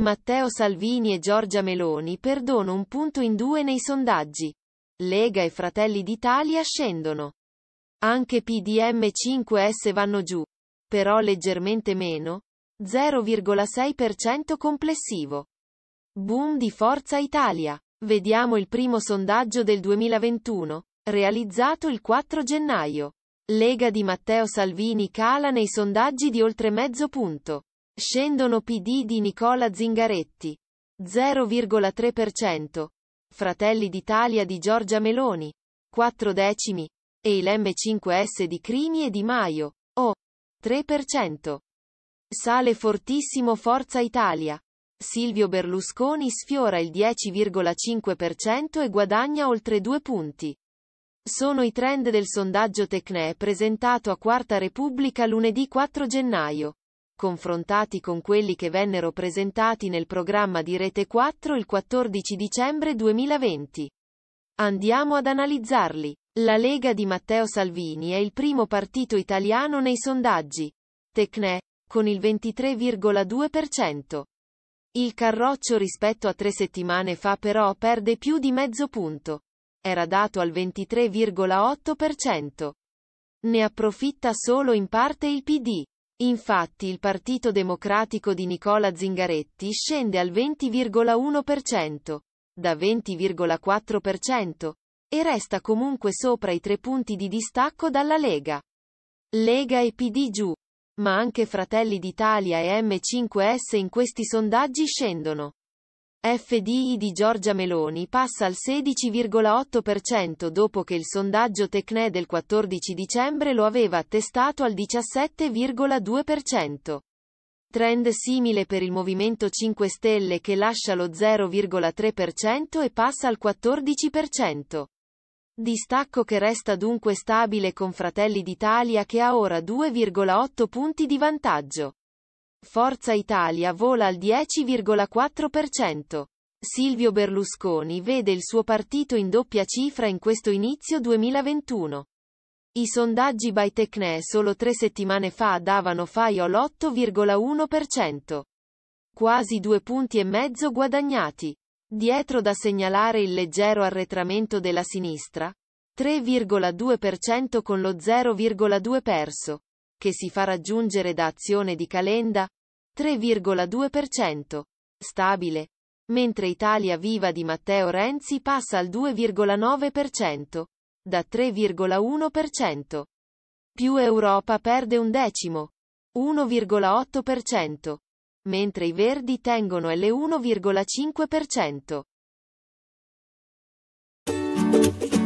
Matteo Salvini e Giorgia Meloni perdono un punto in due nei sondaggi. Lega e Fratelli d'Italia scendono. Anche PDM 5S vanno giù, però leggermente meno, 0,6% complessivo. Boom di Forza Italia. Vediamo il primo sondaggio del 2021, realizzato il 4 gennaio. Lega di Matteo Salvini cala nei sondaggi di oltre mezzo punto. Scendono PD di Nicola Zingaretti. 0,3%. Fratelli d'Italia di Giorgia Meloni. 4 decimi. E il M5S di Crimi e Di Maio. O. 3%. Sale fortissimo Forza Italia. Silvio Berlusconi sfiora il 10,5% e guadagna oltre due punti. Sono i trend del sondaggio Tecne presentato a Quarta Repubblica lunedì 4 gennaio confrontati con quelli che vennero presentati nel programma di Rete 4 il 14 dicembre 2020. Andiamo ad analizzarli. La Lega di Matteo Salvini è il primo partito italiano nei sondaggi. Tecne, con il 23,2%. Il Carroccio rispetto a tre settimane fa però perde più di mezzo punto. Era dato al 23,8%. Ne approfitta solo in parte il PD. Infatti il Partito Democratico di Nicola Zingaretti scende al 20,1%, da 20,4%, e resta comunque sopra i tre punti di distacco dalla Lega. Lega e PD giù, ma anche Fratelli d'Italia e M5S in questi sondaggi scendono. FDI di Giorgia Meloni passa al 16,8% dopo che il sondaggio Tecne del 14 dicembre lo aveva attestato al 17,2%. Trend simile per il Movimento 5 Stelle che lascia lo 0,3% e passa al 14%. Distacco che resta dunque stabile con Fratelli d'Italia che ha ora 2,8 punti di vantaggio. Forza Italia vola al 10,4%. Silvio Berlusconi vede il suo partito in doppia cifra in questo inizio 2021. I sondaggi by Tecne solo tre settimane fa davano Faio l'8,1%. Quasi due punti e mezzo guadagnati. Dietro da segnalare il leggero arretramento della sinistra, 3,2% con lo 0,2 perso che si fa raggiungere da azione di Calenda, 3,2%, stabile, mentre Italia Viva di Matteo Renzi passa al 2,9%, da 3,1%. Più Europa perde un decimo, 1,8%, mentre i Verdi tengono l'1,5%.